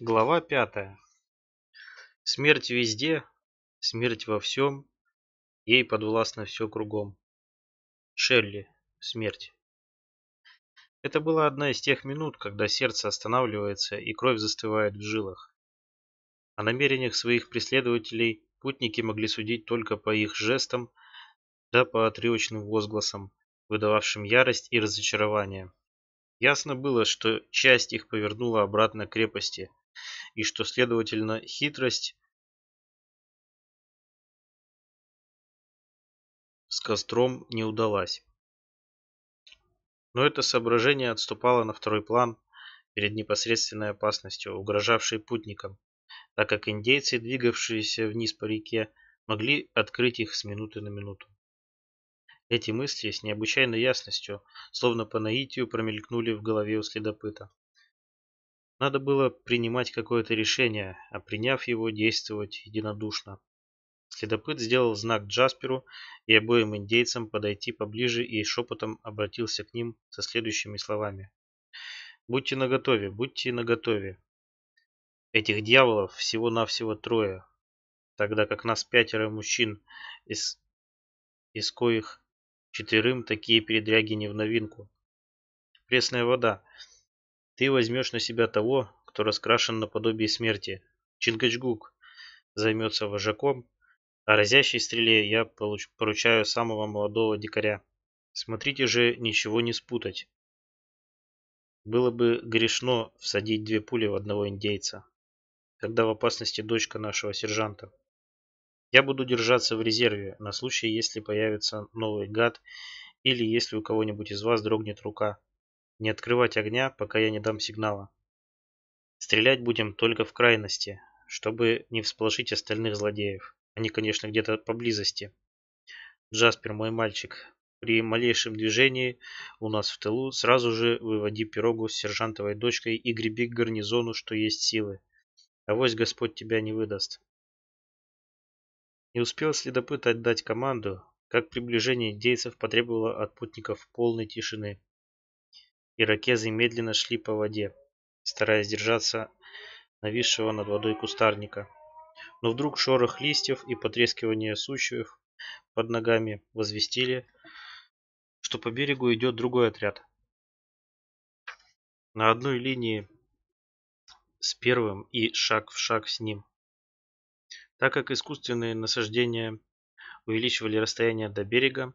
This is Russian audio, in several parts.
Глава 5. Смерть везде, смерть во всем, ей подвластно все кругом. Шелли. Смерть. Это была одна из тех минут, когда сердце останавливается и кровь застывает в жилах. О намерениях своих преследователей путники могли судить только по их жестам, да по отрывочным возгласам, выдававшим ярость и разочарование. Ясно было, что часть их повернула обратно к крепости – и что, следовательно, хитрость с костром не удалась. Но это соображение отступало на второй план перед непосредственной опасностью, угрожавшей путникам, так как индейцы, двигавшиеся вниз по реке, могли открыть их с минуты на минуту. Эти мысли с необычайной ясностью, словно по наитию, промелькнули в голове у следопыта. Надо было принимать какое-то решение, а приняв его, действовать единодушно. Следопыт сделал знак Джасперу и обоим индейцам подойти поближе и шепотом обратился к ним со следующими словами. «Будьте наготове, будьте наготове. Этих дьяволов всего-навсего трое, тогда как нас пятеро мужчин, из, из коих четверым такие передряги не в новинку. Пресная вода, ты возьмешь на себя того, кто раскрашен наподобие смерти. Чингачгук займется вожаком, а разящей стреле я поручаю самого молодого дикаря. Смотрите же, ничего не спутать. Было бы грешно всадить две пули в одного индейца, когда в опасности дочка нашего сержанта. Я буду держаться в резерве на случай, если появится новый гад или если у кого-нибудь из вас дрогнет рука. Не открывать огня, пока я не дам сигнала. Стрелять будем только в крайности, чтобы не всполошить остальных злодеев. Они, конечно, где-то поблизости. Джаспер, мой мальчик, при малейшем движении у нас в тылу сразу же выводи пирогу с сержантовой дочкой и греби к гарнизону, что есть силы. Авось Господь тебя не выдаст. Не успел следопыт отдать команду, как приближение индейцев потребовало от путников полной тишины. Иракезы медленно шли по воде, стараясь держаться нависшего над водой кустарника. Но вдруг шорох листьев и потрескивание сучьев под ногами возвестили, что по берегу идет другой отряд. На одной линии с первым и шаг в шаг с ним. Так как искусственные насаждения увеличивали расстояние до берега,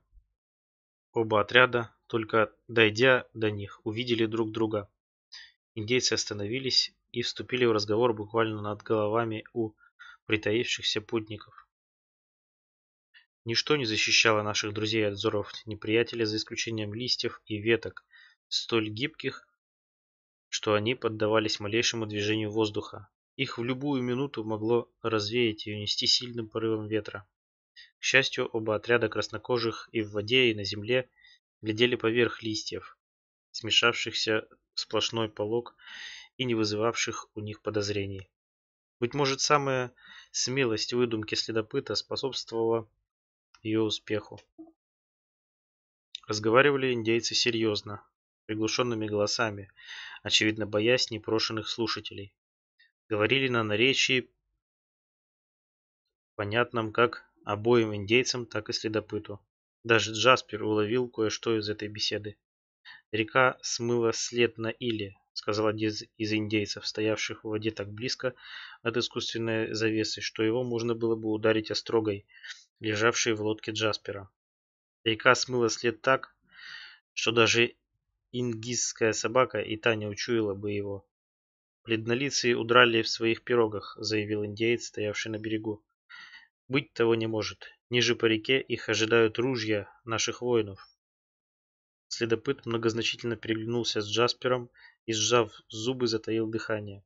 оба отряда только дойдя до них, увидели друг друга. Индейцы остановились и вступили в разговор буквально над головами у притаившихся путников. Ничто не защищало наших друзей от взоров неприятеля за исключением листьев и веток, столь гибких, что они поддавались малейшему движению воздуха. Их в любую минуту могло развеять и унести сильным порывом ветра. К счастью, оба отряда краснокожих и в воде, и на земле глядели поверх листьев, смешавшихся в сплошной полог и не вызывавших у них подозрений. Быть может, самая смелость выдумки следопыта способствовала ее успеху. Разговаривали индейцы серьезно, приглушенными голосами, очевидно боясь непрошенных слушателей. Говорили на наречии, понятном как обоим индейцам, так и следопыту. Даже Джаспер уловил кое-что из этой беседы. «Река смыла след на иле», — сказал один из индейцев, стоявших в воде так близко от искусственной завесы, что его можно было бы ударить острогой, лежавшей в лодке Джаспера. Река смыла след так, что даже ингизская собака и таня учуяла бы его. «Пледнолицые удрали в своих пирогах», — заявил индейец, стоявший на берегу. «Быть того не может. Ниже по реке их ожидают ружья наших воинов. Следопыт многозначительно переглянулся с Джаспером и, сжав зубы, затаил дыхание.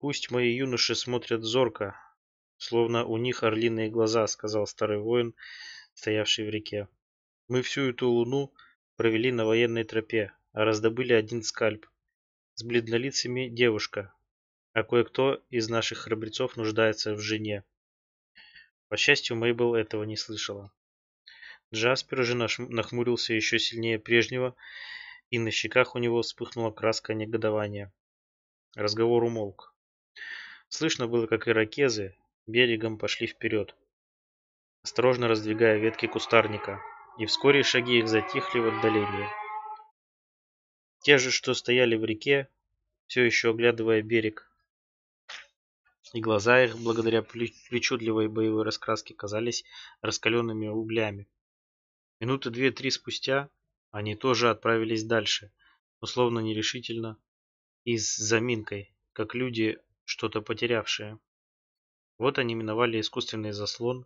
«Пусть мои юноши смотрят зорко, словно у них орлиные глаза», — сказал старый воин, стоявший в реке. «Мы всю эту луну провели на военной тропе, а раздобыли один скальп. С бледнолицами девушка, а кое-кто из наших храбрецов нуждается в жене. По счастью, Мейбл этого не слышала. Джаспер уже нахмурился еще сильнее прежнего, и на щеках у него вспыхнула краска негодования. Разговор умолк. Слышно было, как иракезы берегом пошли вперед, осторожно раздвигая ветки кустарника, и вскоре шаги их затихли в отдалении. Те же, что стояли в реке, все еще оглядывая берег, и глаза их, благодаря причудливой боевой раскраске, казались раскаленными углями. Минуты две-три спустя они тоже отправились дальше, условно нерешительно и с заминкой, как люди, что-то потерявшие. Вот они миновали искусственный заслон,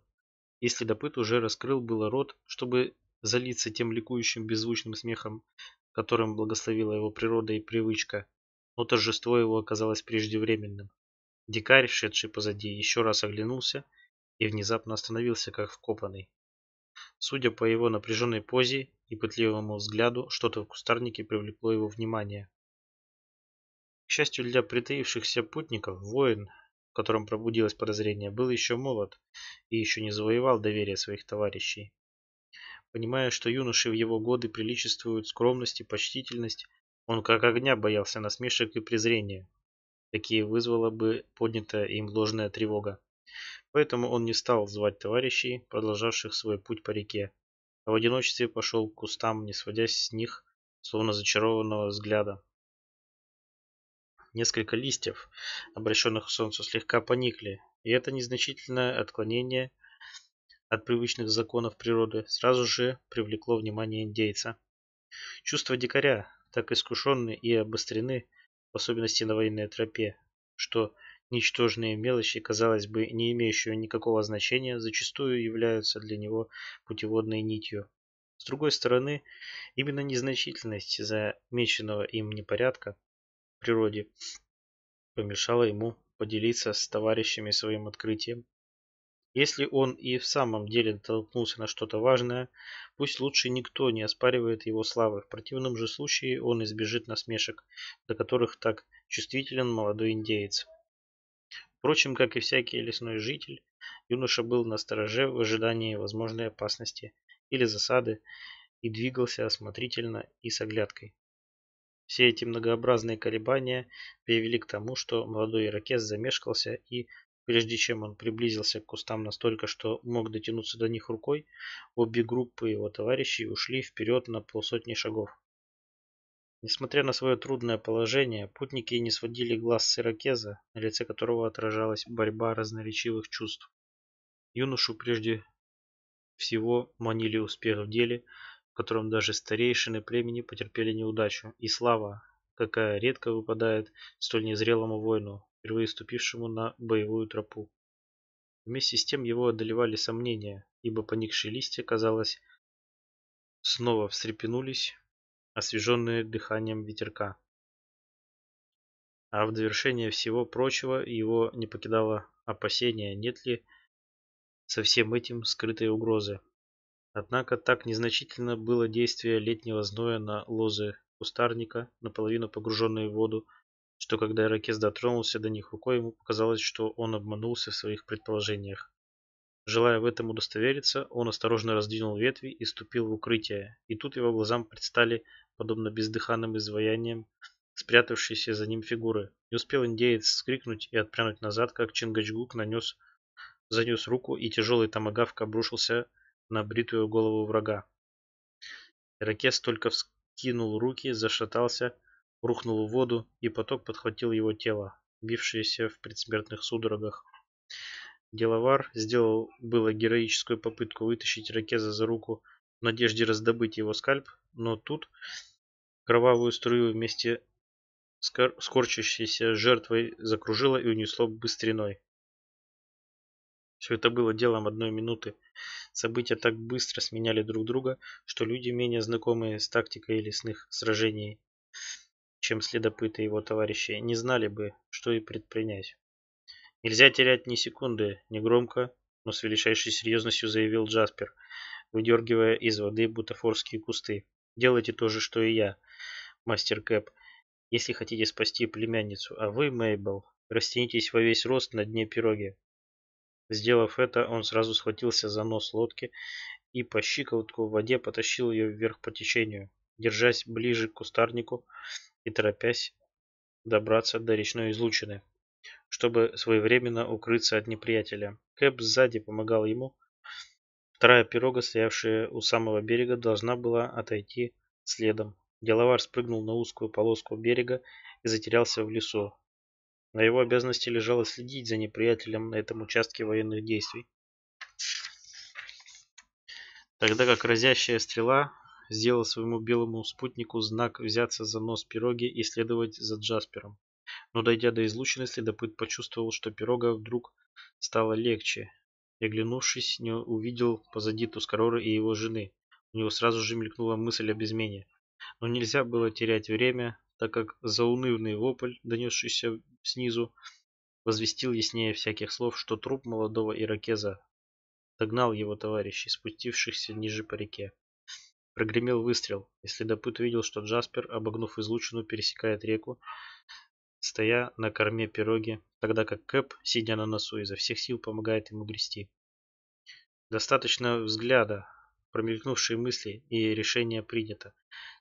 и следопыт уже раскрыл было рот, чтобы залиться тем ликующим беззвучным смехом, которым благословила его природа и привычка, но торжество его оказалось преждевременным. Дикарь, шедший позади, еще раз оглянулся и внезапно остановился, как вкопанный. Судя по его напряженной позе и пытливому взгляду, что-то в кустарнике привлекло его внимание. К счастью для притаившихся путников, воин, в котором пробудилось подозрение, был еще молод и еще не завоевал доверие своих товарищей. Понимая, что юноши в его годы приличествуют скромность и почтительность, он как огня боялся насмешек и презрения какие вызвала бы поднятая им ложная тревога. Поэтому он не стал звать товарищей, продолжавших свой путь по реке, а в одиночестве пошел к кустам, не сводя с них, словно зачарованного взгляда. Несколько листьев, обращенных к солнцу, слегка поникли, и это незначительное отклонение от привычных законов природы сразу же привлекло внимание индейца. Чувства дикаря, так искушенны и обострены в особенности на военной тропе, что ничтожные мелочи, казалось бы, не имеющие никакого значения, зачастую являются для него путеводной нитью. С другой стороны, именно незначительность замеченного им непорядка в природе помешала ему поделиться с товарищами своим открытием, если он и в самом деле натолкнулся на что-то важное, пусть лучше никто не оспаривает его славы. В противном же случае он избежит насмешек, до которых так чувствителен молодой индеец. Впрочем, как и всякий лесной житель, юноша был на стороже в ожидании возможной опасности или засады и двигался осмотрительно и с оглядкой. Все эти многообразные колебания привели к тому, что молодой ирокез замешкался и Прежде чем он приблизился к кустам настолько, что мог дотянуться до них рукой, обе группы его товарищей ушли вперед на полсотни шагов. Несмотря на свое трудное положение, путники не сводили глаз с Иракеза, на лице которого отражалась борьба разноречивых чувств. Юношу прежде всего манили успех в деле, в котором даже старейшины племени потерпели неудачу, и слава, какая редко выпадает столь незрелому воину, впервые ступившему на боевую тропу. Вместе с тем его одолевали сомнения, ибо поникшие листья, казалось, снова встрепенулись, освеженные дыханием ветерка. А в довершение всего прочего его не покидало опасение, нет ли со всем этим скрытой угрозы. Однако так незначительно было действие летнего зноя на лозы кустарника, наполовину погруженные в воду, что когда ирокез дотронулся до них рукой, ему показалось, что он обманулся в своих предположениях. Желая в этом удостовериться, он осторожно раздвинул ветви и ступил в укрытие, и тут его глазам предстали, подобно бездыханным изваяниям, спрятавшиеся за ним фигуры. Не успел индеец скрикнуть и отпрянуть назад, как Чингачгук нанес, занес руку, и тяжелый томагавк обрушился на бритую голову врага. Ирокез только вскинул руки, зашатался рухнул в воду, и поток подхватил его тело, бившееся в предсмертных судорогах. Деловар сделал было героическую попытку вытащить Ракеза за руку в надежде раздобыть его скальп, но тут кровавую струю вместе с корчащейся жертвой закружило и унесло быстриной. Все это было делом одной минуты. События так быстро сменяли друг друга, что люди, менее знакомые с тактикой лесных сражений, чем следопыты и его товарищи, не знали бы, что и предпринять. «Нельзя терять ни секунды», — негромко, но с величайшей серьезностью заявил Джаспер, выдергивая из воды бутафорские кусты. «Делайте то же, что и я, мастер Кэп, если хотите спасти племянницу, а вы, Мейбл, растянитесь во весь рост на дне пироги». Сделав это, он сразу схватился за нос лодки и по щиколотку в воде потащил ее вверх по течению. Держась ближе к кустарнику, и торопясь добраться до речной излучины, чтобы своевременно укрыться от неприятеля. Кэп сзади помогал ему. Вторая пирога, стоявшая у самого берега, должна была отойти следом. Деловар спрыгнул на узкую полоску берега и затерялся в лесу. На его обязанности лежало следить за неприятелем на этом участке военных действий. Тогда как разящая стрела сделал своему белому спутнику знак взяться за нос пироги и следовать за Джаспером. Но дойдя до излучины, следопыт почувствовал, что пирога вдруг стало легче. И оглянувшись, не увидел позади Тускарора и его жены. У него сразу же мелькнула мысль об измене. Но нельзя было терять время, так как заунывный вопль, донесшийся снизу, возвестил яснее всяких слов, что труп молодого иракеза догнал его товарищей, спустившихся ниже по реке. Прогремел выстрел, и следопыт увидел, что Джаспер, обогнув излучину, пересекает реку, стоя на корме пироги, тогда как Кэп, сидя на носу, изо всех сил помогает ему грести. Достаточно взгляда, промелькнувшие мысли, и решение принято.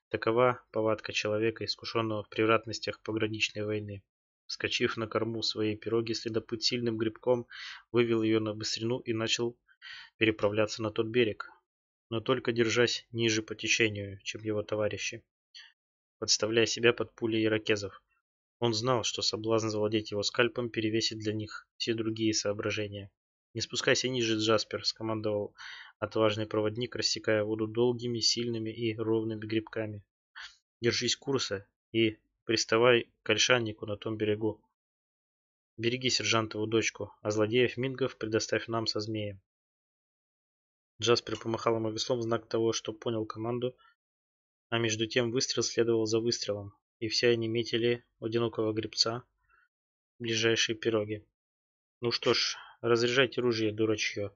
Такова повадка человека, искушенного в превратностях пограничной войны. Вскочив на корму своей пироги, следопыт сильным грибком вывел ее на быстрину и начал переправляться на тот берег, но только держась ниже по течению, чем его товарищи, подставляя себя под пули иракезов. Он знал, что соблазн завладеть его скальпом перевесит для них все другие соображения. «Не спускайся ниже, Джаспер», — скомандовал отважный проводник, рассекая воду долгими, сильными и ровными грибками. «Держись курса и приставай к ольшаннику на том берегу. Береги сержантову дочку, а злодеев Мингов предоставь нам со змеем. Джаспер помахал ему веслом в знак того, что понял команду, а между тем выстрел следовал за выстрелом, и все они метили у одинокого гребца ближайшие пироги. «Ну что ж, разряжайте ружье, дурачье,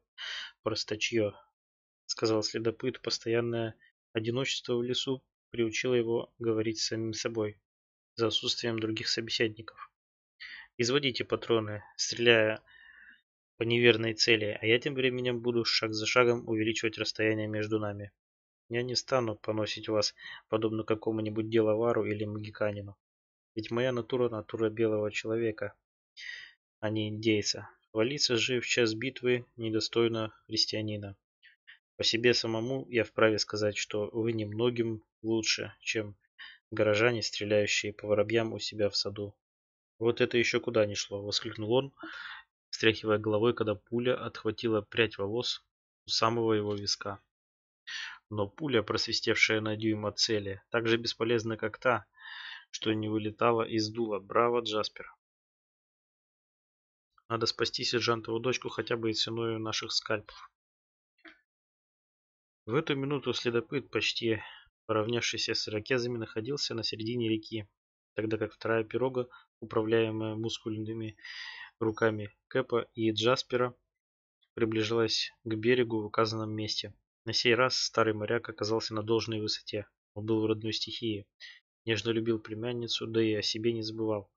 простачье», — сказал следопыт. Постоянное одиночество в лесу приучило его говорить с самим собой, за отсутствием других собеседников. «Изводите патроны, стреляя по неверной цели, а я тем временем буду шаг за шагом увеличивать расстояние между нами. Я не стану поносить вас, подобно какому-нибудь деловару или магиканину. Ведь моя натура – натура белого человека, а не индейца. Валиться же в час битвы недостойно христианина. По себе самому я вправе сказать, что вы немногим лучше, чем горожане, стреляющие по воробьям у себя в саду. «Вот это еще куда ни шло!» – воскликнул он, встряхивая головой, когда пуля отхватила прядь волос у самого его виска. Но пуля, просвистевшая на дюйм от цели, так же бесполезна, как та, что не вылетала из дула. Браво, Джаспер! Надо спасти сержантову дочку хотя бы и ценой наших скальпов. В эту минуту следопыт, почти поравнявшийся с ирокезами, находился на середине реки, тогда как вторая пирога, управляемая мускульными руками Кэпа и Джаспера приближалась к берегу в указанном месте. На сей раз старый моряк оказался на должной высоте. Он был в родной стихии, нежно любил племянницу, да и о себе не забывал.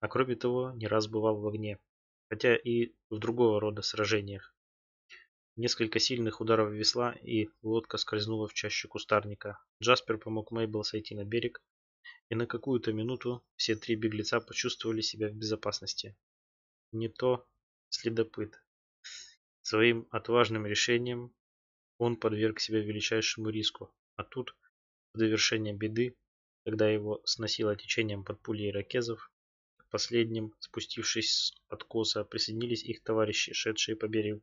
А кроме того, не раз бывал в огне, хотя и в другого рода сражениях. Несколько сильных ударов весла, и лодка скользнула в чащу кустарника. Джаспер помог Мейбл сойти на берег, и на какую-то минуту все три беглеца почувствовали себя в безопасности не то следопыт. Своим отважным решением он подверг себя величайшему риску, а тут, в довершение беды, когда его сносило течением под пули иракезов, к последним, спустившись с откоса, присоединились их товарищи, шедшие по берегу.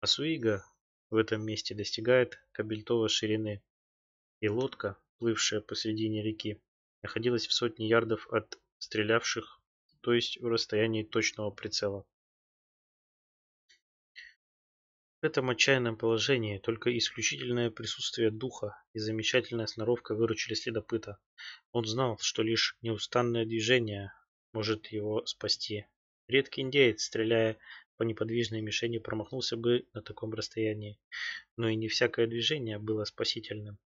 Асуига в этом месте достигает кабельтовой ширины, и лодка, плывшая посредине реки, находилась в сотне ярдов от стрелявших то есть в расстоянии точного прицела. В этом отчаянном положении только исключительное присутствие духа и замечательная сноровка выручили следопыта. Он знал, что лишь неустанное движение может его спасти. Редкий индеец, стреляя по неподвижной мишени, промахнулся бы на таком расстоянии, но и не всякое движение было спасительным.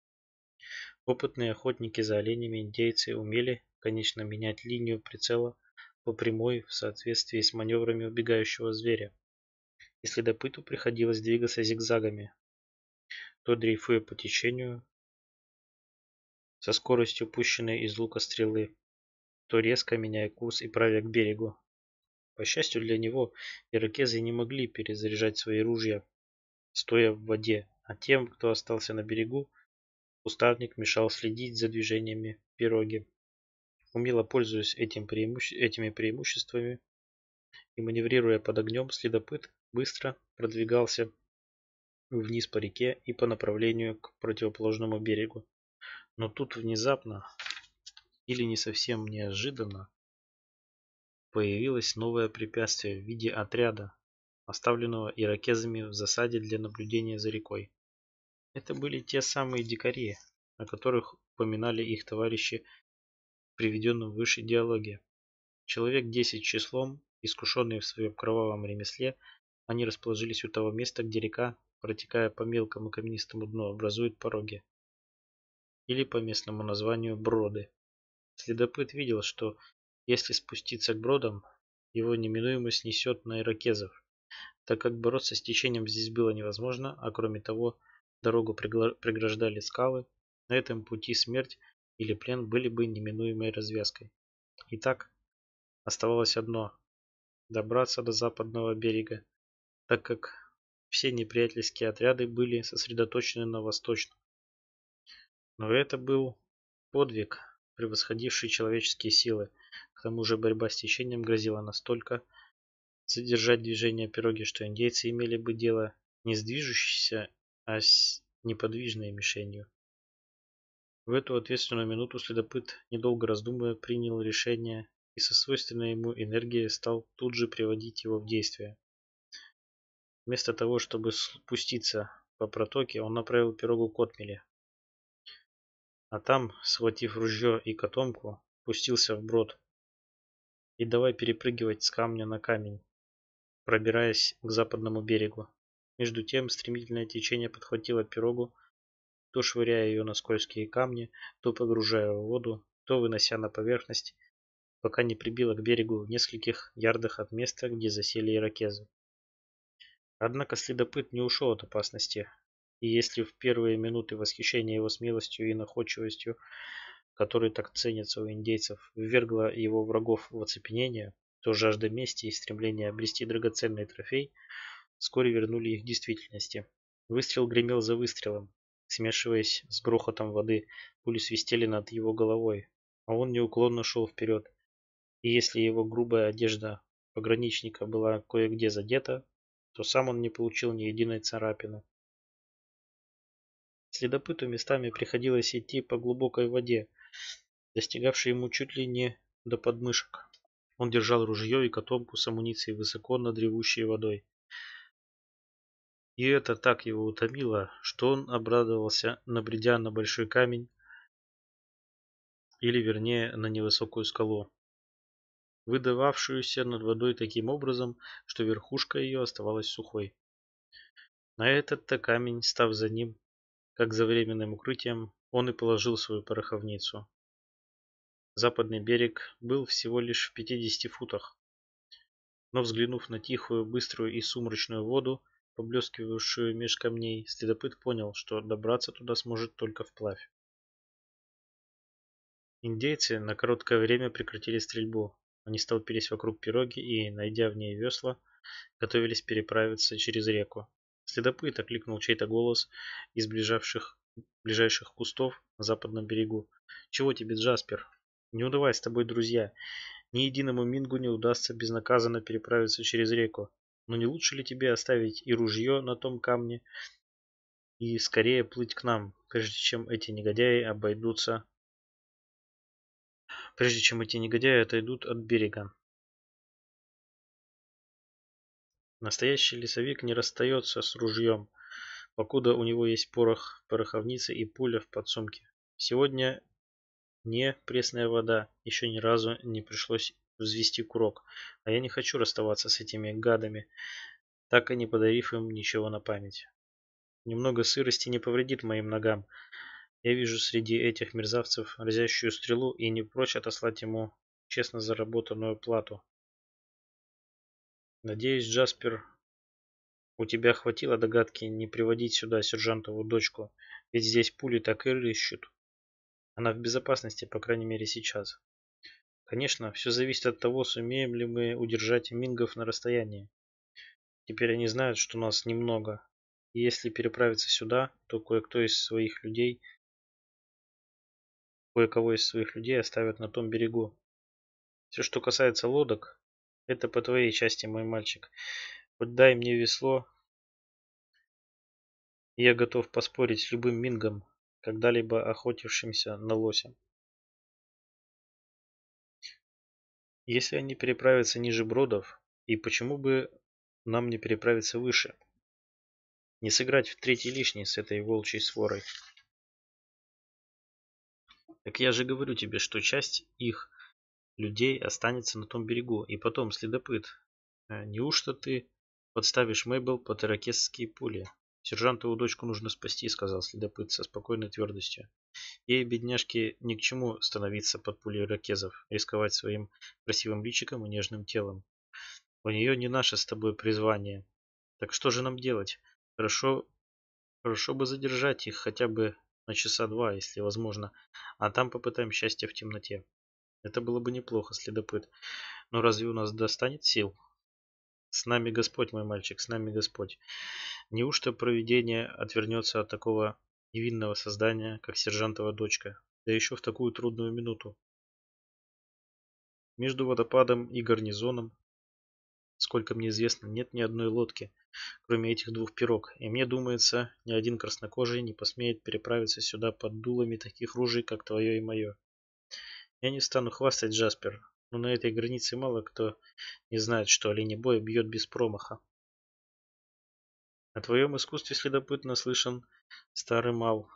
Опытные охотники за оленями индейцы умели, конечно, менять линию прицела по прямой в соответствии с маневрами убегающего зверя. Если допыту приходилось двигаться зигзагами, то дрейфуя по течению со скоростью пущенной из лука стрелы, то резко меняя курс и правя к берегу. По счастью для него, иракезы не могли перезаряжать свои ружья, стоя в воде, а тем, кто остался на берегу, кустарник мешал следить за движениями пироги. Умело пользуясь этим преимуще... этими преимуществами и маневрируя под огнем, следопыт быстро продвигался вниз по реке и по направлению к противоположному берегу. Но тут внезапно, или не совсем неожиданно, появилось новое препятствие в виде отряда, оставленного иракезами в засаде для наблюдения за рекой. Это были те самые дикари, о которых упоминали их товарищи приведенном выше диалоге. Человек десять числом, искушенные в своем кровавом ремесле, они расположились у того места, где река, протекая по мелкому каменистому дну, образует пороги. Или по местному названию броды. Следопыт видел, что если спуститься к бродам, его неминуемо снесет на ирокезов, так как бороться с течением здесь было невозможно, а кроме того, дорогу преграждали скалы, на этом пути смерть или плен были бы неминуемой развязкой. Итак, оставалось одно – добраться до западного берега, так как все неприятельские отряды были сосредоточены на восточном. Но это был подвиг, превосходивший человеческие силы. К тому же борьба с течением грозила настолько задержать движение пироги, что индейцы имели бы дело не с движущейся, а с неподвижной мишенью. В эту ответственную минуту следопыт, недолго раздумывая, принял решение и со свойственной ему энергией стал тут же приводить его в действие. Вместо того, чтобы спуститься по протоке, он направил пирогу к отмели. А там, схватив ружье и котомку, пустился вброд. И давай перепрыгивать с камня на камень, пробираясь к западному берегу. Между тем, стремительное течение подхватило пирогу, то швыряя ее на скользкие камни, то погружая в воду, то вынося на поверхность, пока не прибила к берегу в нескольких ярдах от места, где засели иракезы. Однако следопыт не ушел от опасности, и если в первые минуты восхищения его смелостью и находчивостью, которые так ценятся у индейцев, ввергло его врагов в оцепенение, то жажда мести и стремление обрести драгоценный трофей вскоре вернули их к действительности. Выстрел гремел за выстрелом, Смешиваясь с грохотом воды, пули свистели над его головой, а он неуклонно шел вперед. И если его грубая одежда пограничника была кое-где задета, то сам он не получил ни единой царапины. Следопыту местами приходилось идти по глубокой воде, достигавшей ему чуть ли не до подмышек. Он держал ружье и котомку с амуницией высоко над ревущей водой. И это так его утомило, что он обрадовался, набредя на большой камень, или вернее на невысокую скалу, выдававшуюся над водой таким образом, что верхушка ее оставалась сухой. На этот-то камень, став за ним, как за временным укрытием, он и положил свою пороховницу. Западный берег был всего лишь в 50 футах. Но взглянув на тихую, быструю и сумрачную воду, поблескивавшую меж камней, следопыт понял, что добраться туда сможет только вплавь. Индейцы на короткое время прекратили стрельбу. Они столпились вокруг пироги и, найдя в ней весла, готовились переправиться через реку. Следопыт окликнул чей-то голос из ближайших, ближайших кустов на западном берегу. «Чего тебе, Джаспер? Не удавай с тобой, друзья. Ни единому Мингу не удастся безнаказанно переправиться через реку. Но не лучше ли тебе оставить и ружье на том камне, и скорее плыть к нам, прежде чем эти негодяи обойдутся... Прежде чем эти негодяи отойдут от берега. Настоящий лесовик не расстается с ружьем, покуда у него есть порох, пороховница и пуля в подсумке. Сегодня не пресная вода, еще ни разу не пришлось взвести курок, а я не хочу расставаться с этими гадами, так и не подарив им ничего на память. Немного сырости не повредит моим ногам. Я вижу среди этих мерзавцев разящую стрелу и не прочь отослать ему честно заработанную плату. Надеюсь, Джаспер, у тебя хватило догадки не приводить сюда сержантову дочку, ведь здесь пули так и рыщут. Она в безопасности, по крайней мере сейчас. Конечно, все зависит от того, сумеем ли мы удержать мингов на расстоянии. Теперь они знают, что нас немного. И если переправиться сюда, то кое-кто из своих людей кое-кого из своих людей оставят на том берегу. Все, что касается лодок, это по твоей части, мой мальчик. Вот дай мне весло, я готов поспорить с любым мингом, когда-либо охотившимся на лося. Если они переправятся ниже Бродов, и почему бы нам не переправиться выше? Не сыграть в третий лишний с этой волчьей сворой. Так я же говорю тебе, что часть их людей останется на том берегу. И потом, следопыт, э, неужто ты подставишь Мейбл под иракесские пули? его дочку нужно спасти, сказал следопыт со спокойной твердостью. Ей, бедняжке, ни к чему становиться под пулей ракезов, рисковать своим красивым личиком и нежным телом. У нее не наше с тобой призвание. Так что же нам делать? Хорошо, хорошо бы задержать их хотя бы на часа два, если возможно, а там попытаем счастье в темноте. Это было бы неплохо, следопыт. Но разве у нас достанет сил? С нами Господь, мой мальчик, с нами Господь. Неужто провидение отвернется от такого невинного создания, как сержантова дочка, да еще в такую трудную минуту. Между водопадом и гарнизоном, сколько мне известно, нет ни одной лодки, кроме этих двух пирог, и мне думается, ни один краснокожий не посмеет переправиться сюда под дулами таких ружей, как твое и мое. Я не стану хвастать, Джаспер, но на этой границе мало кто не знает, что оленебой бьет без промаха. О твоем искусстве следопыт наслышан старый мал.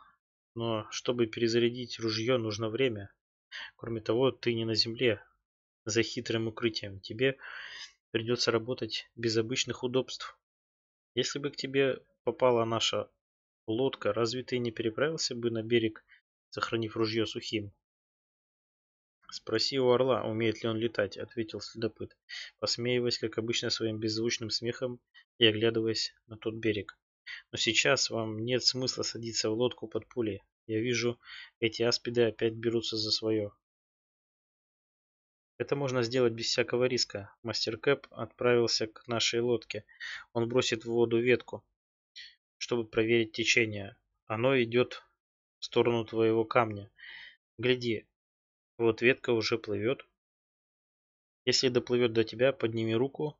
Но чтобы перезарядить ружье, нужно время. Кроме того, ты не на земле, за хитрым укрытием. Тебе придется работать без обычных удобств. Если бы к тебе попала наша лодка, разве ты не переправился бы на берег, сохранив ружье сухим? «Спроси у орла, умеет ли он летать», — ответил следопыт, посмеиваясь, как обычно, своим беззвучным смехом и оглядываясь на тот берег. «Но сейчас вам нет смысла садиться в лодку под пули. Я вижу, эти аспиды опять берутся за свое». Это можно сделать без всякого риска. Мастер Кэп отправился к нашей лодке. Он бросит в воду ветку, чтобы проверить течение. Оно идет в сторону твоего камня. Гляди, вот ветка уже плывет. Если доплывет до тебя, подними руку,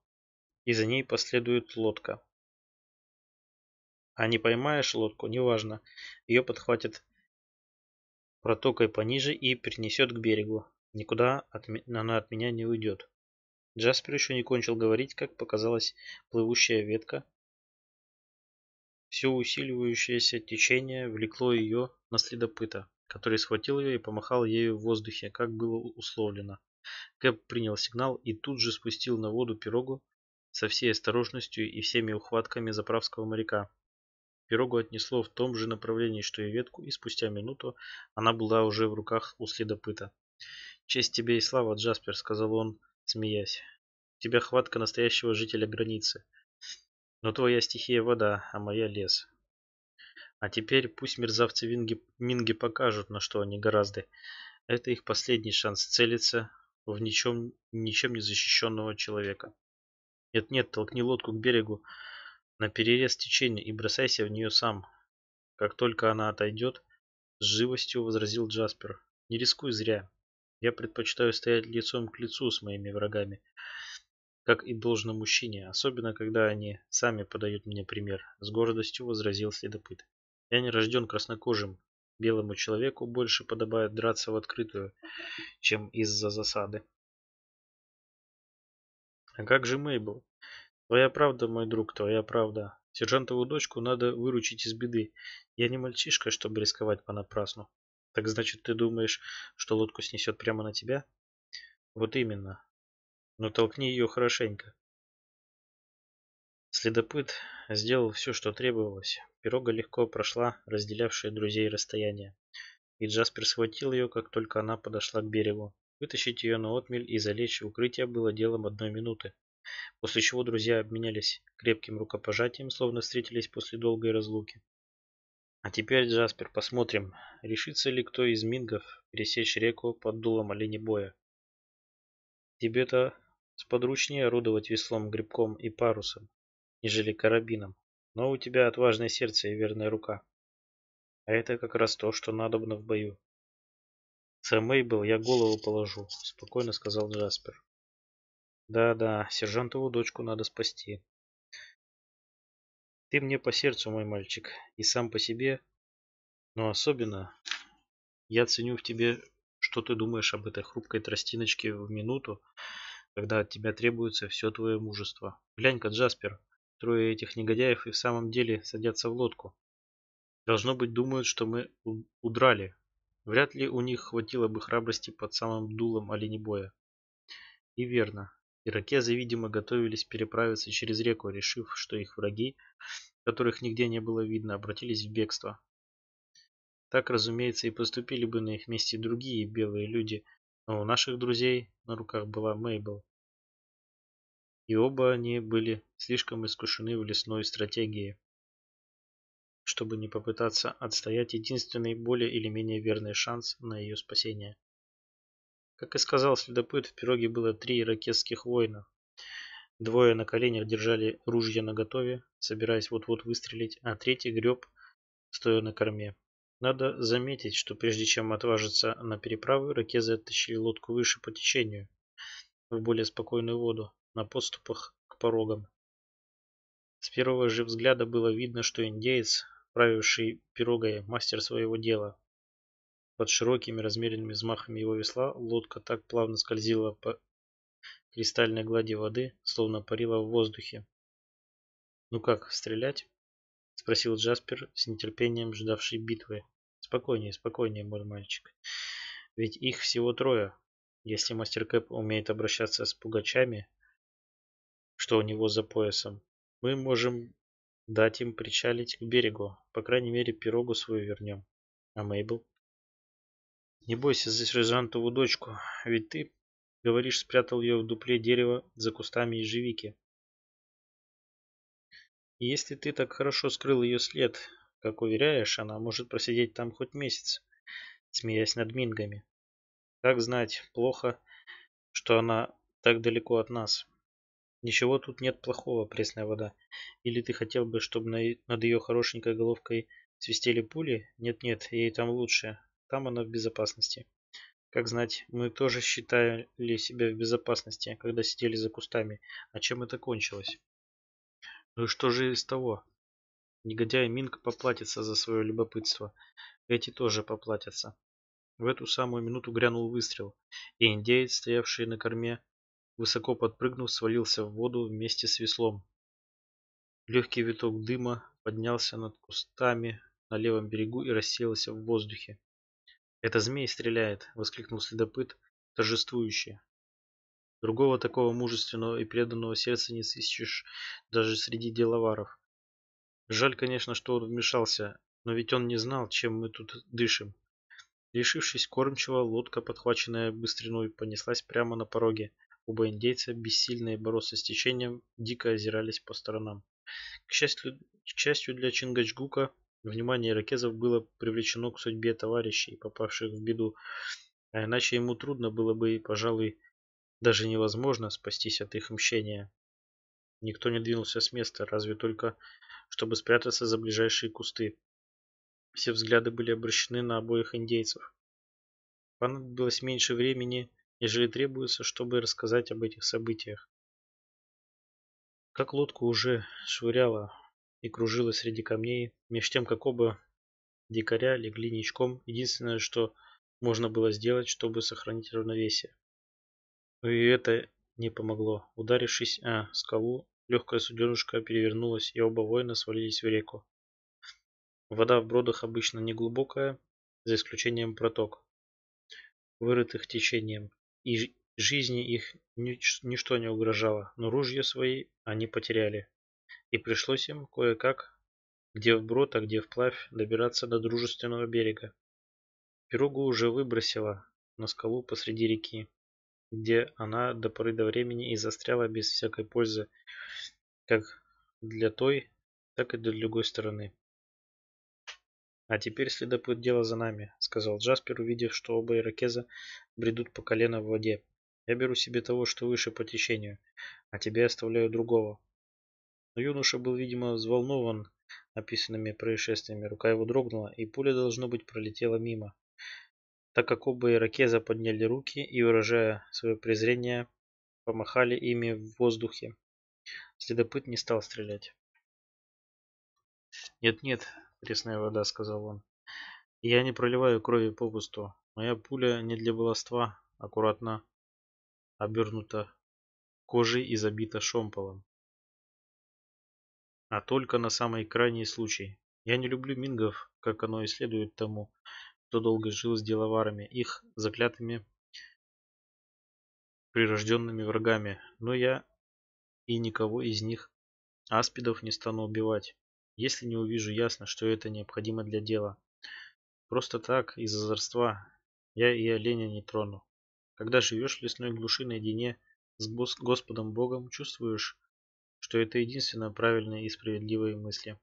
и за ней последует лодка. А не поймаешь лодку, неважно, ее подхватит протокой пониже и принесет к берегу. Никуда от, она от меня не уйдет. Джаспер еще не кончил говорить, как показалась плывущая ветка. Все усиливающееся течение влекло ее на следопыта который схватил ее и помахал ею в воздухе, как было условлено. Кэп принял сигнал и тут же спустил на воду пирогу со всей осторожностью и всеми ухватками заправского моряка. Пирогу отнесло в том же направлении, что и ветку, и спустя минуту она была уже в руках у следопыта. «Честь тебе и слава, Джаспер», — сказал он, смеясь. «У тебя хватка настоящего жителя границы. Но твоя стихия вода, а моя лес. А теперь пусть мерзавцы Винги, Минги покажут, на что они гораздо. Это их последний шанс целиться в ничем, ничем не защищенного человека. Нет-нет, толкни лодку к берегу на перерез течения и бросайся в нее сам. Как только она отойдет, с живостью возразил Джаспер. Не рискуй зря. Я предпочитаю стоять лицом к лицу с моими врагами, как и должно мужчине, особенно когда они сами подают мне пример, с гордостью возразил следопыт. Я не рожден краснокожим. Белому человеку больше подобает драться в открытую, чем из-за засады. А как же Мейбл? Твоя правда, мой друг, твоя правда. Сержантову дочку надо выручить из беды. Я не мальчишка, чтобы рисковать понапрасну. Так значит, ты думаешь, что лодку снесет прямо на тебя? Вот именно. Но толкни ее хорошенько. Следопыт сделал все, что требовалось. Пирога легко прошла разделявшие друзей расстояние. И Джаспер схватил ее, как только она подошла к берегу. Вытащить ее на отмель и залечь в укрытие было делом одной минуты. После чего друзья обменялись крепким рукопожатием, словно встретились после долгой разлуки. А теперь, Джаспер, посмотрим, решится ли кто из мингов пересечь реку под дулом оленебоя. Тебе-то сподручнее орудовать веслом, грибком и парусом нежели карабином, но у тебя отважное сердце и верная рука. А это как раз то, что надобно в бою. Сэр Мейбл, я голову положу, спокойно сказал Джаспер. Да-да, сержантову дочку надо спасти. Ты мне по сердцу, мой мальчик, и сам по себе, но особенно я ценю в тебе, что ты думаешь об этой хрупкой тростиночке в минуту, когда от тебя требуется все твое мужество. Глянь-ка, Джаспер, Трое этих негодяев и в самом деле садятся в лодку. Должно быть, думают, что мы удрали. Вряд ли у них хватило бы храбрости под самым дулом оленебоя. И верно. Иракезы, видимо, готовились переправиться через реку, решив, что их враги, которых нигде не было видно, обратились в бегство. Так, разумеется, и поступили бы на их месте другие белые люди, но у наших друзей на руках была Мейбл, и оба они были слишком искушены в лесной стратегии, чтобы не попытаться отстоять единственный более или менее верный шанс на ее спасение. Как и сказал следопыт, в пироге было три ракетских воина. Двое на коленях держали ружья наготове, собираясь вот-вот выстрелить, а третий греб, стоя на корме. Надо заметить, что прежде чем отважиться на переправу, ракезы оттащили лодку выше по течению, в более спокойную воду, на поступах к порогам. С первого же взгляда было видно, что индеец, правивший пирогой, мастер своего дела. Под широкими размеренными взмахами его весла лодка так плавно скользила по кристальной глади воды, словно парила в воздухе. «Ну как, стрелять?» – спросил Джаспер с нетерпением ждавший битвы. «Спокойнее, спокойнее, мой мальчик. Ведь их всего трое. Если мастер Кэп умеет обращаться с пугачами, что у него за поясом. Мы можем дать им причалить к берегу. По крайней мере, пирогу свою вернем. А Мейбл? Не бойся за сержантову дочку, ведь ты, говоришь, спрятал ее в дупле дерева за кустами ежевики. И если ты так хорошо скрыл ее след, как уверяешь, она может просидеть там хоть месяц, смеясь над мингами. Как знать, плохо, что она так далеко от нас. Ничего тут нет плохого, пресная вода. Или ты хотел бы, чтобы над ее хорошенькой головкой свистели пули? Нет-нет, ей там лучше. Там она в безопасности. Как знать, мы тоже считали себя в безопасности, когда сидели за кустами. А чем это кончилось? Ну и что же из того? Негодяй Минк поплатится за свое любопытство. Эти тоже поплатятся. В эту самую минуту грянул выстрел, и индеец, стоявший на корме, высоко подпрыгнув, свалился в воду вместе с веслом. Легкий виток дыма поднялся над кустами на левом берегу и рассеялся в воздухе. «Это змей стреляет!» — воскликнул следопыт, торжествующе. Другого такого мужественного и преданного сердца не сыщешь даже среди деловаров. Жаль, конечно, что он вмешался, но ведь он не знал, чем мы тут дышим. Лишившись кормчего, лодка, подхваченная быстриной, понеслась прямо на пороге. Оба индейца, бессильные бороться с течением, дико озирались по сторонам. К счастью, к счастью для Чингачгука, внимание иракезов было привлечено к судьбе товарищей, попавших в беду, а иначе ему трудно было бы пожалуй, даже невозможно спастись от их мщения. Никто не двинулся с места, разве только, чтобы спрятаться за ближайшие кусты. Все взгляды были обращены на обоих индейцев. Понадобилось меньше времени, ежели требуется, чтобы рассказать об этих событиях. Как лодку уже швыряла и кружила среди камней, меж тем, как оба дикаря легли ничком, единственное, что можно было сделать, чтобы сохранить равновесие. и это не помогло. Ударившись о скалу, легкая суденушка перевернулась, и оба воина свалились в реку. Вода в бродах обычно неглубокая, за исключением проток, вырытых течением и жизни их нич ничто не угрожало, но ружья свои они потеряли, и пришлось им кое-как, где вброд, а где вплавь, добираться до дружественного берега. Пирогу уже выбросила на скалу посреди реки, где она до поры до времени и застряла без всякой пользы, как для той, так и для другой стороны. «А теперь, следопыт, дело за нами», — сказал Джаспер, увидев, что оба иракеза бредут по колено в воде. «Я беру себе того, что выше по течению, а тебе оставляю другого». Но юноша был, видимо, взволнован описанными происшествиями. Рука его дрогнула, и пуля, должно быть, пролетела мимо. Так как оба иракеза подняли руки и, выражая свое презрение, помахали ими в воздухе. Следопыт не стал стрелять. «Нет-нет», пресная вода», — сказал он. «Я не проливаю крови попусту. Моя пуля не для баловства, аккуратно обернута кожей и забита шомполом. А только на самый крайний случай. Я не люблю мингов, как оно и следует тому, кто долго жил с деловарами, их заклятыми прирожденными врагами, но я и никого из них аспидов не стану убивать если не увижу ясно, что это необходимо для дела. Просто так, из озорства, я и оленя не трону. Когда живешь в лесной глуши наедине с Господом Богом, чувствуешь, что это единственное правильные и справедливые мысли.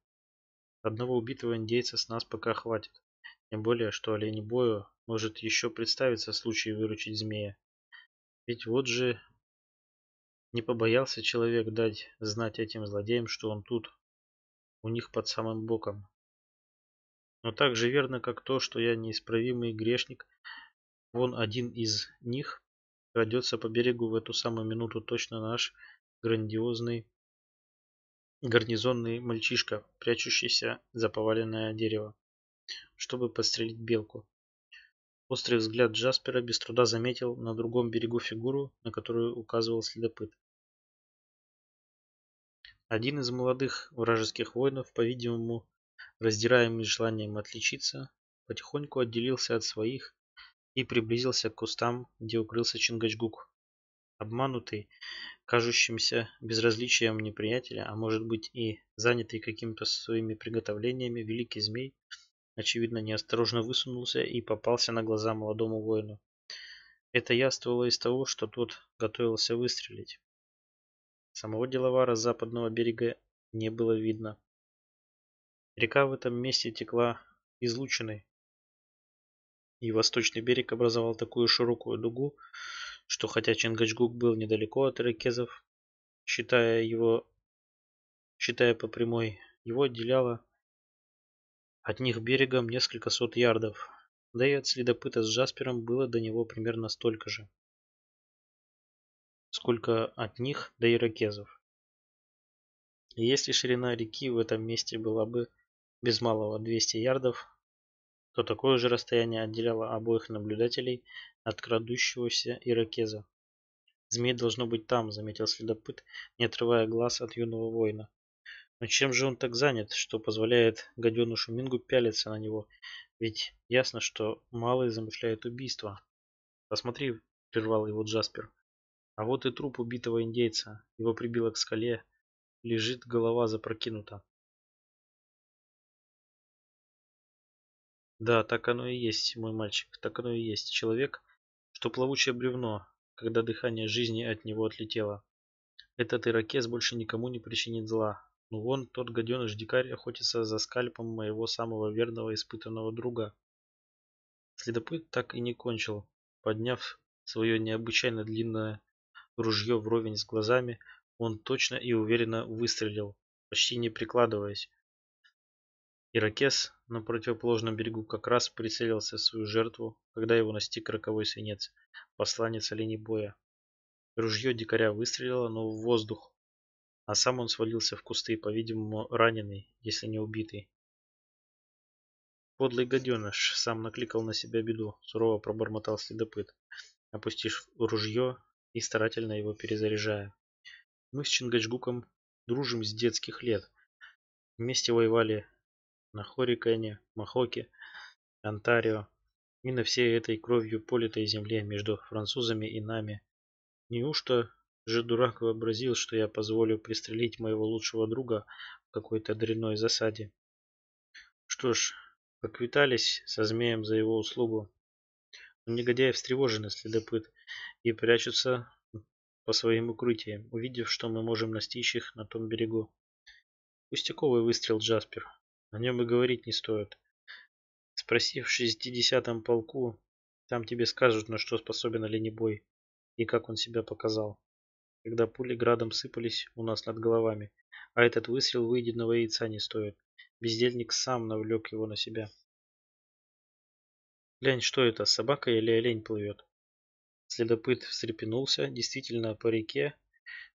Одного убитого индейца с нас пока хватит. Тем более, что олени бою может еще представиться случай выручить змея. Ведь вот же не побоялся человек дать знать этим злодеям, что он тут, у них под самым боком. Но так же верно, как то, что я неисправимый грешник, вон один из них крадется по берегу в эту самую минуту точно наш грандиозный гарнизонный мальчишка, прячущийся за поваленное дерево, чтобы подстрелить белку. Острый взгляд Джаспера без труда заметил на другом берегу фигуру, на которую указывал следопыт. Один из молодых вражеских воинов, по-видимому, раздираемый желанием отличиться, потихоньку отделился от своих и приблизился к кустам, где укрылся Чингачгук. Обманутый, кажущимся безразличием неприятеля, а может быть и занятый какими-то своими приготовлениями, великий змей, очевидно, неосторожно высунулся и попался на глаза молодому воину. Это яствовало из того, что тот готовился выстрелить. Самого деловара с западного берега не было видно. Река в этом месте текла излученной, и восточный берег образовал такую широкую дугу, что хотя Чингачгук был недалеко от иракезов, считая его, считая по прямой, его отделяло от них берегом несколько сот ярдов, да и от следопыта с Джаспером было до него примерно столько же сколько от них до иракезов. если ширина реки в этом месте была бы без малого 200 ярдов, то такое же расстояние отделяло обоих наблюдателей от крадущегося иракеза. «Змей должно быть там», — заметил следопыт, не отрывая глаз от юного воина. «Но чем же он так занят, что позволяет гаденушу Мингу пялиться на него? Ведь ясно, что малый замышляет убийство». «Посмотри», — прервал его Джаспер, а вот и труп убитого индейца. Его прибило к скале. Лежит, голова запрокинута. Да, так оно и есть, мой мальчик, так оно и есть. Человек, что плавучее бревно, когда дыхание жизни от него отлетело. Этот иракез больше никому не причинит зла. Ну вон тот гаденыш-дикарь охотится за скальпом моего самого верного испытанного друга. Следопыт так и не кончил, подняв свое необычайно длинное Ружье вровень с глазами он точно и уверенно выстрелил, почти не прикладываясь. Иракес на противоположном берегу как раз прицелился в свою жертву, когда его настиг роковой свинец, посланец оленей боя. Ружье дикаря выстрелило, но в воздух, а сам он свалился в кусты, по-видимому, раненый, если не убитый. Подлый гаденыш сам накликал на себя беду, сурово пробормотал следопыт, опустив ружье и старательно его перезаряжая. Мы с Чингачгуком дружим с детских лет. Вместе воевали на Хорикане, Махоке, Онтарио и на всей этой кровью политой земле между французами и нами. Неужто же дурак вообразил, что я позволю пристрелить моего лучшего друга в какой-то дрянной засаде? Что ж, поквитались со змеем за его услугу. Но негодяй встревожен и следопыт и прячутся по своим укрытиям, увидев, что мы можем настичь их на том берегу. Пустяковый выстрел Джаспер. О нем и говорить не стоит. Спросив в шестидесятом полку, там тебе скажут, на что способен оленебой и как он себя показал. Когда пули градом сыпались у нас над головами, а этот выстрел выеденного яйца не стоит. Бездельник сам навлек его на себя. Глянь, что это, собака или олень плывет? Следопыт встрепенулся. Действительно, по реке,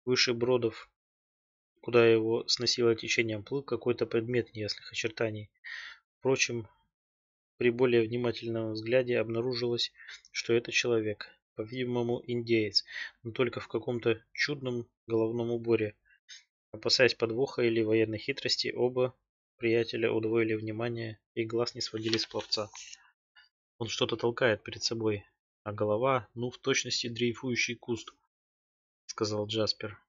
выше бродов, куда его сносило течением, плыл какой-то предмет неясных очертаний. Впрочем, при более внимательном взгляде обнаружилось, что это человек, по-видимому, индеец, но только в каком-то чудном головном уборе. Опасаясь подвоха или военной хитрости, оба приятеля удвоили внимание и глаз не сводили с пловца. Он что-то толкает перед собой, а голова, ну, в точности дрейфующий куст, сказал Джаспер.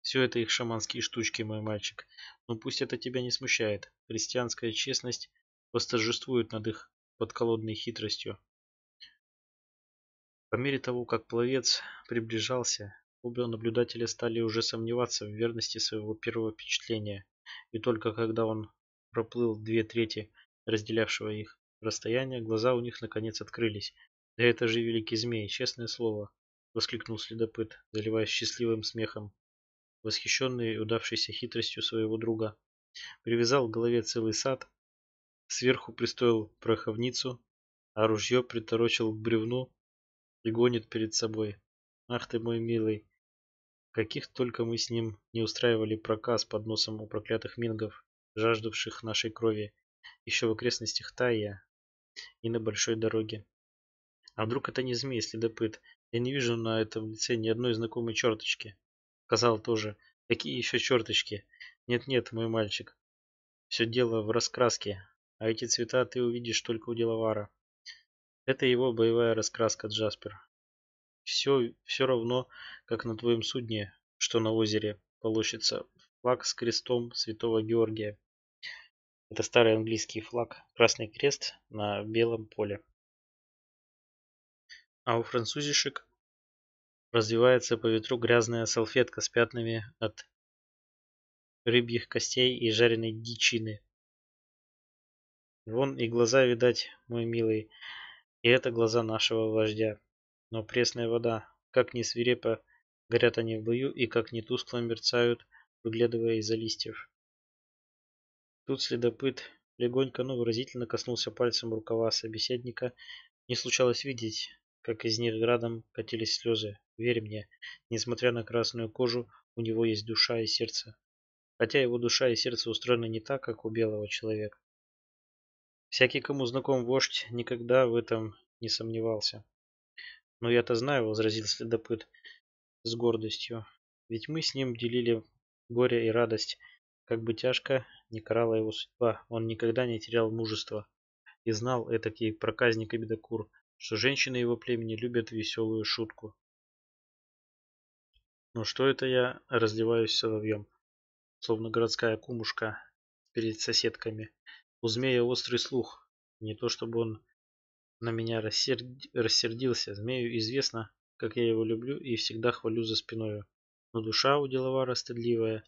Все это их шаманские штучки, мой мальчик. Но ну, пусть это тебя не смущает. Христианская честность восторжествует над их подколодной хитростью. По мере того, как пловец приближался, оба наблюдателя стали уже сомневаться в верности своего первого впечатления. И только когда он проплыл две трети разделявшего их, Расстояние, глаза у них наконец открылись. «Да это же великий змей, честное слово!» — воскликнул следопыт, заливаясь счастливым смехом, восхищенный удавшейся хитростью своего друга. Привязал к голове целый сад, сверху пристроил проховницу, а ружье приторочил к бревну и гонит перед собой. «Ах ты мой милый!» Каких только мы с ним не устраивали проказ под носом у проклятых мингов, жаждавших нашей крови, еще в окрестностях Тая и на большой дороге. А вдруг это не змей, следопыт? Я не вижу на этом лице ни одной знакомой черточки. Сказал тоже. Какие еще черточки? Нет-нет, мой мальчик. Все дело в раскраске. А эти цвета ты увидишь только у деловара. Это его боевая раскраска, Джаспер. Все, все равно, как на твоем судне, что на озере, получится флаг с крестом святого Георгия. Это старый английский флаг, красный крест на белом поле. А у французишек развивается по ветру грязная салфетка с пятнами от рыбьих костей и жареной дичины. Вон и глаза, видать, мой милый, и это глаза нашего вождя. Но пресная вода, как ни свирепо горят они в бою и как не тускло мерцают, выглядывая из-за листьев. Тут следопыт легонько, но ну, выразительно коснулся пальцем рукава собеседника. Не случалось видеть, как из них градом катились слезы. Верь мне, несмотря на красную кожу, у него есть душа и сердце. Хотя его душа и сердце устроены не так, как у белого человека. Всякий, кому знаком вождь, никогда в этом не сомневался. «Но «Ну, я-то знаю», — возразил следопыт с гордостью, — «ведь мы с ним делили горе и радость, как бы тяжко ни карала его судьба, он никогда не терял мужества и знал, этакий проказник и бедокур, что женщины его племени любят веселую шутку. Но что это я разливаюсь соловьем, словно городская кумушка перед соседками? У змея острый слух, не то чтобы он на меня рассерд... рассердился. Змею известно, как я его люблю и всегда хвалю за спиною. Но душа у деловара стыдливая,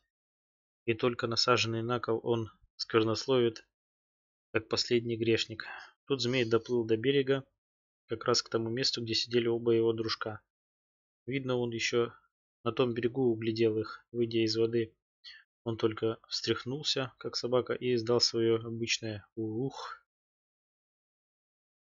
и только насаженный на кол он сквернословит, как последний грешник. Тут змей доплыл до берега, как раз к тому месту, где сидели оба его дружка. Видно, он еще на том берегу углядел их, выйдя из воды. Он только встряхнулся, как собака, и издал свое обычное «ух».